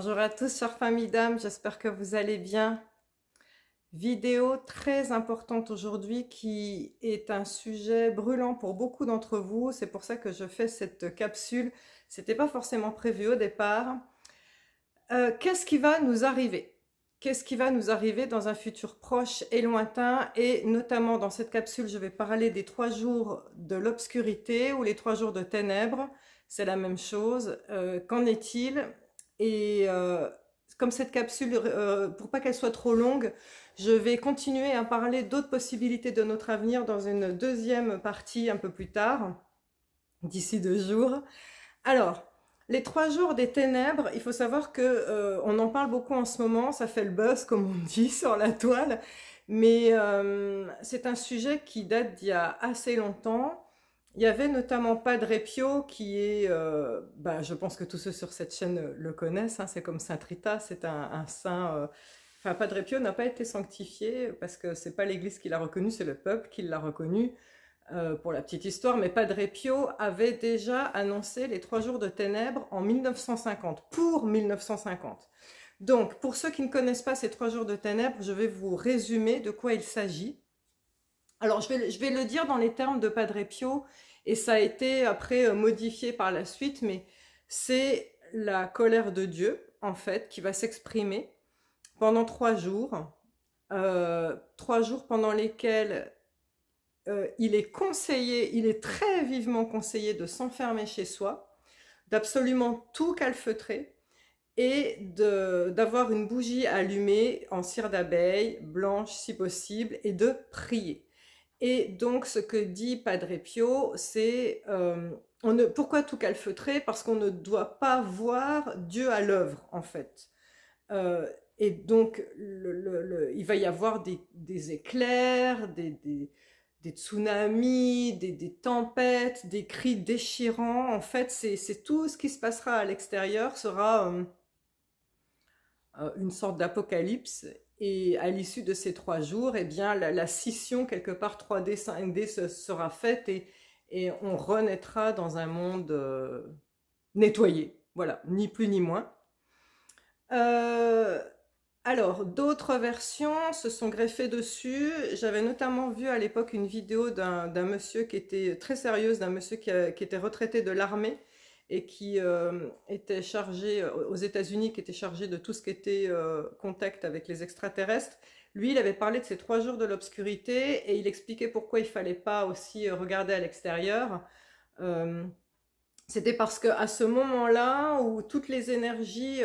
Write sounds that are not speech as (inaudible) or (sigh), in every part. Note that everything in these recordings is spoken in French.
Bonjour à tous, chers familles dames. j'espère que vous allez bien. Vidéo très importante aujourd'hui qui est un sujet brûlant pour beaucoup d'entre vous. C'est pour ça que je fais cette capsule. C'était pas forcément prévu au départ. Euh, qu'est-ce qui va nous arriver Qu'est-ce qui va nous arriver dans un futur proche et lointain Et notamment dans cette capsule, je vais parler des trois jours de l'obscurité ou les trois jours de ténèbres. C'est la même chose. Euh, qu'en est-il et euh, comme cette capsule, euh, pour pas qu'elle soit trop longue, je vais continuer à parler d'autres possibilités de notre avenir dans une deuxième partie un peu plus tard, d'ici deux jours. Alors, les trois jours des ténèbres, il faut savoir que euh, on en parle beaucoup en ce moment, ça fait le buzz comme on dit (laughs) sur la toile, mais c'est un sujet qui date d'il y a assez longtemps. Il y avait notamment Padre Pio, qui est, euh, ben, je pense que tous ceux sur cette chaîne le connaissent, hein, c'est comme Saint Rita, c'est un, saint. Euh, enfin, Padre Pio n'a pas été sanctifié parce que c'est pas l'Église qui l'a reconnu, c'est le peuple qui l'a reconnu. Euh, pour la petite histoire, mais Padre Pio avait déjà annoncé les trois jours de ténèbres en 1950, pour 1950. Donc, pour ceux qui ne connaissent pas ces trois jours de ténèbres, je vais vous résumer de quoi il s'agit. Alors, je vais, je vais, le dire dans les termes de Padre Pio et ça a été après euh, modifié par la suite, mais c'est la colère de Dieu, en fait, qui va s'exprimer pendant trois jours. Euh, trois jours pendant lesquels euh, il est conseillé, il est très vivement conseillé de s'enfermer chez soi, d'absolument tout calfeutrer et d'avoir une bougie allumée en cire d'abeille, blanche si possible, et de prier. Et donc, ce que dit Padre Pio, c'est euh, on ne, pourquoi tout calfeutrer Parce qu'on ne doit pas voir Dieu à l'œuvre, en fait. Euh, et donc, le, il va y avoir des, éclairs, des, tsunamis, des, tempêtes, des cris déchirants. En fait, c'est tout ce qui se passera à l'extérieur sera euh, une sorte d'apocalypse. Et à l'issue de ces trois jours, eh bien, la, scission quelque part 3D, 5D sera faite et, on renaîtra dans un monde euh, nettoyé. Voilà, ni plus ni moins. Euh, alors, d'autres versions se sont greffées dessus. J'avais notamment vu à l'époque une vidéo d'un monsieur qui était très sérieuse, d'un monsieur qui, était retraité de l'armée, et qui euh, était chargé euh, aux États-Unis, qui était chargé de tout ce qui était euh, contact avec les extraterrestres. Lui, il avait parlé de ces trois jours de l'obscurité et il expliquait pourquoi il fallait pas aussi regarder à l'extérieur. c'était parce qu'à ce moment-là, où toutes les énergies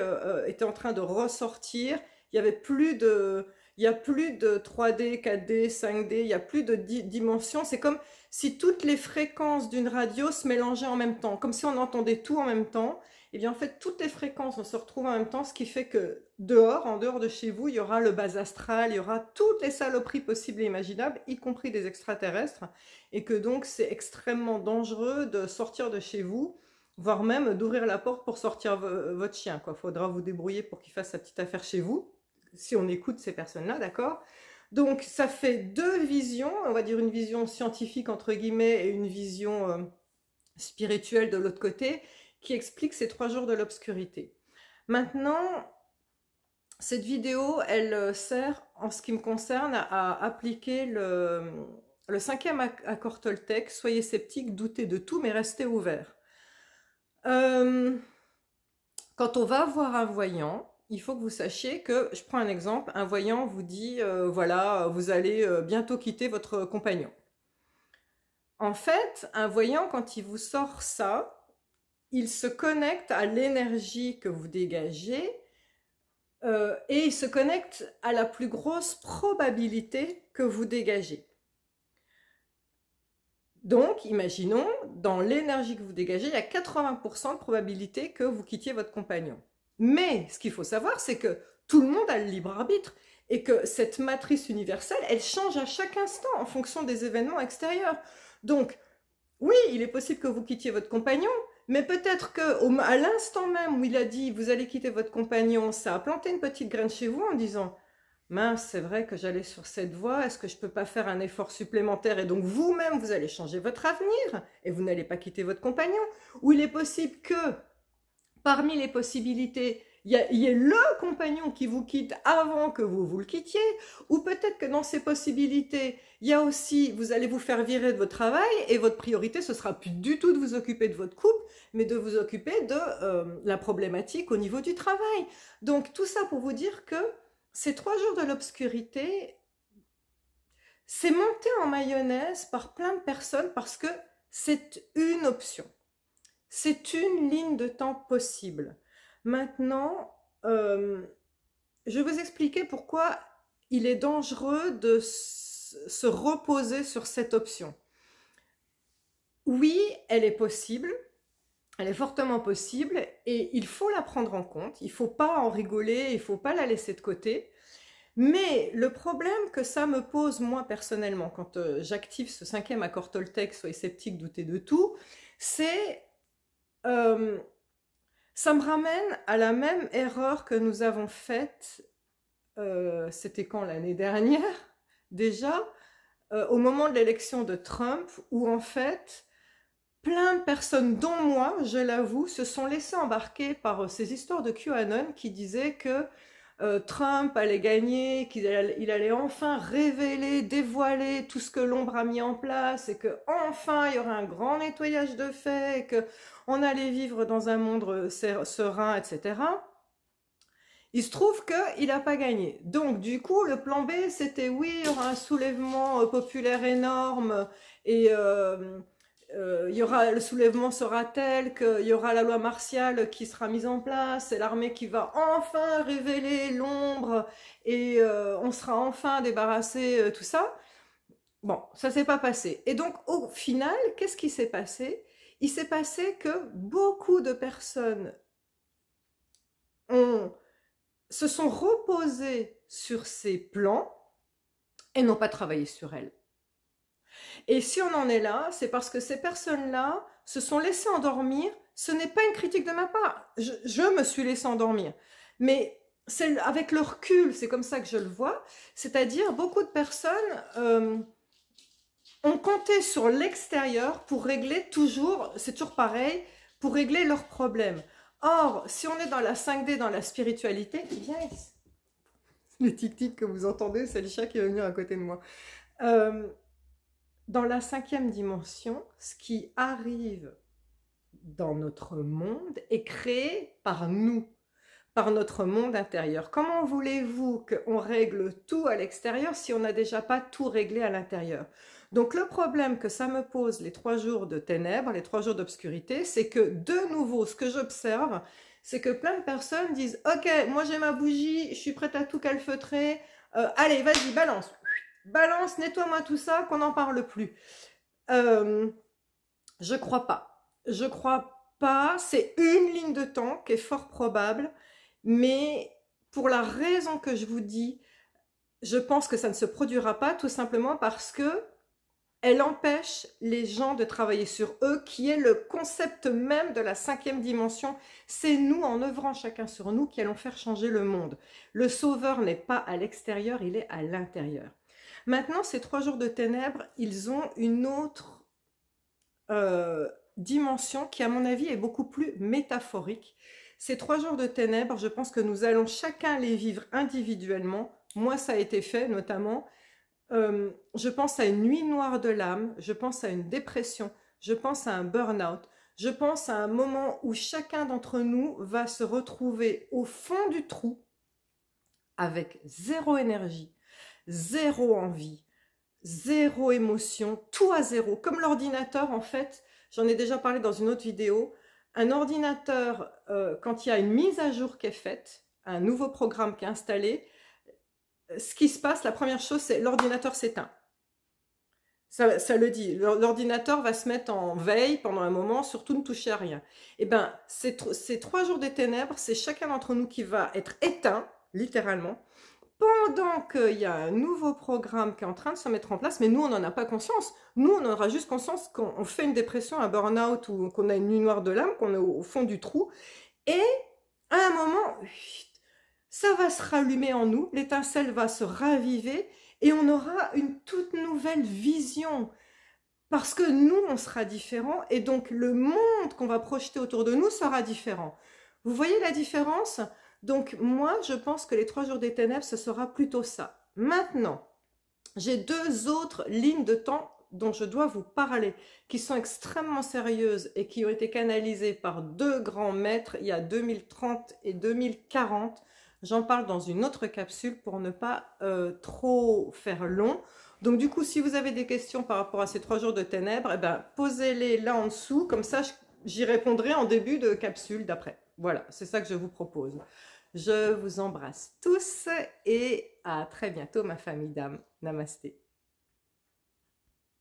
étaient en train de ressortir, il y avait plus de, il y a plus de 3D, 4D, 5D, il y a plus de dimension dimensions. C'est comme si toutes les fréquences d'une radio se mélangeaient en même temps, comme si on entendait tout en même temps, eh bien en fait toutes les fréquences on se retrouve en même temps, ce qui fait que dehors, en dehors de chez vous, il y aura le bas astral, il y aura toutes les saloperies possibles et imaginables, y compris des extraterrestres, et que donc c'est extrêmement dangereux de sortir de chez vous, voire même d'ouvrir la porte pour sortir votre chien. Il faudra vous débrouiller pour qu'il fasse sa petite affaire chez vous, si on écoute ces personnes-là, d'accord donc ça fait deux visions, on va dire une vision scientifique entre guillemets et une vision euh, spirituelle de l'autre côté, qui explique ces trois jours de l'obscurité. Maintenant, cette vidéo, elle euh, sert en ce qui me concerne à appliquer le, cinquième accord Toltec, soyez sceptiques, doutez de tout, mais restez ouverts. Euh, quand on va voir un voyant, il faut que vous sachiez que, je prends un exemple, un voyant vous dit, euh, voilà, vous allez euh, bientôt quitter votre compagnon. En fait, un voyant, quand il vous sort ça, il se connecte à l'énergie que vous dégagez euh, et il se connecte à la plus grosse probabilité que vous dégagez. Donc, imaginons, dans l'énergie que vous dégagez, il y a 80% de probabilité que vous quittiez votre compagnon. Mais ce qu'il faut savoir, c'est que tout le monde a le libre arbitre et que cette matrice universelle, elle change à chaque instant en fonction des événements extérieurs. Donc, oui, il est possible que vous quittiez votre compagnon, mais peut-être que à l'instant même où il a dit vous allez quitter votre compagnon, ça a planté une petite graine chez vous en disant mince, c'est vrai que j'allais sur cette voie, est-ce que je peux pas faire un effort supplémentaire et donc vous-même vous allez changer votre avenir et vous n'allez pas quitter votre compagnon. Ou il est possible que parmi les possibilités, il y, a, le compagnon qui vous quitte avant que vous vous le quittiez, ou peut-être que dans ces possibilités, il y a aussi, vous allez vous faire virer de votre travail et votre priorité, ce sera plus du tout de vous occuper de votre couple, mais de vous occuper de euh, la problématique au niveau du travail. Donc tout ça pour vous dire que ces trois jours de l'obscurité, c'est monté en mayonnaise par plein de personnes parce que c'est une option. C'est une ligne de temps possible. Maintenant, euh, je vais vous expliquer pourquoi il est dangereux de se reposer sur cette option. Oui, elle est possible, elle est fortement possible et il faut la prendre en compte, il ne faut pas en rigoler, il ne faut pas la laisser de côté. Mais le problème que ça me pose moi personnellement quand euh, j'active ce cinquième accord Toltec, soyez sceptique, doutez de tout, c'est euh, ça me ramène à la même erreur que nous avons faite, euh, c'était quand l'année dernière (laughs) déjà, euh, au moment de l'élection de Trump, où en fait, plein de personnes, dont moi, je l'avoue, se sont laissées embarquer par ces histoires de QAnon qui disaient que euh, Trump allait gagner, qu'il allait, enfin révéler, dévoiler tout ce que l'ombre a mis en place et que enfin il y aurait un grand nettoyage de faits, et que allait vivre dans un monde euh, serein, etc. Il se trouve qu'il n'a pas gagné. Donc, du coup, le plan B, c'était oui, il y aura un soulèvement euh, populaire énorme et, euh, y aura, le soulèvement sera tel qu'il y aura la loi martiale qui sera mise en place, c'est l'armée qui va enfin révéler l'ombre, et euh, on sera enfin débarrassé euh, tout ça. Bon, ça s'est pas passé. Et donc, au final, qu'est-ce qui s'est passé Il s'est passé que beaucoup de personnes se sont reposées sur ces plans et n'ont pas travaillé sur elles. Et si on en est là, c'est parce que ces personnes-là se sont laissées endormir. Ce n'est pas une critique de ma part. Je, me suis laissée endormir. Mais c'est avec le recul, c'est comme ça que je le vois. C'est-à-dire, beaucoup de personnes euh, ont compté sur l'extérieur pour régler toujours, c'est toujours pareil, pour régler leurs problèmes. Or, si on est dans la 5D, dans la spiritualité, qui eh vient tic-tic que vous entendez, c'est le chat qui va venir à côté de moi. Euh, dans la cinquième dimension, ce qui arrive dans notre monde est créé par nous, par notre monde intérieur. Comment voulez-vous qu'on règle tout à l'extérieur si on n'a déjà pas tout réglé à l'intérieur Donc le problème que ça me pose les trois jours de ténèbres, les trois jours d'obscurité, c'est que de nouveau, ce que j'observe, c'est que plein de personnes disent « Ok, moi j'ai ma bougie, je suis prête à tout calfeutrer, euh, allez vas-y balance !» balance, nettoie-moi tout ça, qu'on n'en parle plus. Je euh, je crois pas. Je crois pas. C'est une ligne de temps qui est fort probable, mais pour la raison que je vous dis, je pense que ça ne se produira pas, tout simplement parce que elle empêche les gens de travailler sur eux, qui est le concept même de la cinquième dimension. C'est nous, en œuvrant chacun sur nous, qui allons faire changer le monde. Le sauveur n'est pas à l'extérieur, il est à l'intérieur. Maintenant, ces trois jours de ténèbres, ils ont une autre euh, dimension qui, à mon avis, est beaucoup plus métaphorique. Ces trois jours de ténèbres, je pense que nous allons chacun les vivre individuellement. Moi, ça a été fait notamment. Euh, je pense à une nuit noire de l'âme, je pense à une dépression, je pense à un burn-out, je pense à un moment où chacun d'entre nous va se retrouver au fond du trou avec zéro énergie, zéro envie, zéro émotion, tout à zéro. Comme l'ordinateur, en fait, j'en ai déjà parlé dans une autre vidéo, un ordinateur, euh, quand il y a une mise à jour qui est faite, un nouveau programme qui est installé, ce qui se passe, la première chose, c'est l'ordinateur s'éteint. Ça, le dit. L'ordinateur va se mettre en veille pendant un moment, surtout ne toucher à rien. Eh bien, ces, trois jours des ténèbres, c'est chacun d'entre nous qui va être éteint, littéralement, pendant qu'il y a un nouveau programme qui est en train de se mettre en place, mais nous, on n'en a pas conscience. Nous, on aura juste conscience qu'on fait une dépression, un burn-out, ou qu'on a une nuit noire de l'âme, qu'on est au fond du trou. Et à un moment, ça va se rallumer en nous, l'étincelle va se raviver, et on aura une toute nouvelle vision. Parce que nous, on sera différent, et donc le monde qu'on va projeter autour de nous sera différent. Vous voyez la différence donc moi, je pense que les trois jours des ténèbres, ce sera plutôt ça. Maintenant, j'ai deux autres lignes de temps dont je dois vous parler, qui sont extrêmement sérieuses et qui ont été canalisées par deux grands maîtres il y a 2030 et 2040. J'en parle dans une autre capsule pour ne pas euh, trop faire long. Donc du coup, si vous avez des questions par rapport à ces trois jours de ténèbres, eh ben, posez-les là en dessous, comme ça j'y répondrai en début de capsule d'après. Voilà, c'est ça que je vous propose. Je vous embrasse tous et à très bientôt ma famille d'âme. Namasté.